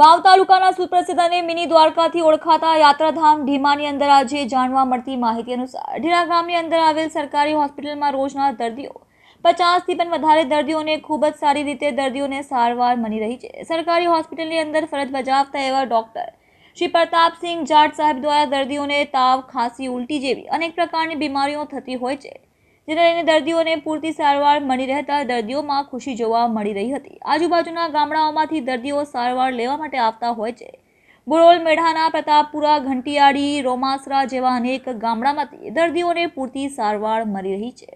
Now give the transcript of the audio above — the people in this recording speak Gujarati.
વાવ તાલુકાના સુપ્રસિદ્ધ અને મિની દ્વારકાથી ઓળખાતા યાત્રાધામ ઢીમાની અંદર આજે જાણવા મળતી માહિતી અનુસાર ઢીરા ગામની અંદર આવેલ સરકારી હોસ્પિટલમાં રોજના દર્દીઓ પચાસથી પણ વધારે દર્દીઓને ખૂબ જ સારી રીતે દર્દીઓને સારવાર મળી રહી છે સરકારી હોસ્પિટલની અંદર ફરજ બજાવતા એવા ડૉક્ટર શ્રી પ્રતાપસિંહ જાટ સાહેબ દ્વારા દર્દીઓને તાવ ખાંસી ઉલટી જેવી અનેક પ્રકારની બીમારીઓ થતી હોય છે જેને લઈને દર્દીઓને પૂરતી સારવાર મળી રહેતા દર્દીઓમાં ખુશી જોવા મળી રહી હતી આજુબાજુના ગામડાઓમાંથી દર્દીઓ સારવાર લેવા માટે આવતા હોય છે બોરોલ મેઢાના પ્રતાપપુરા ઘંટિયાળી રોમાસરા જેવા અનેક ગામડામાંથી દર્દીઓને પૂરતી સારવાર મળી રહી છે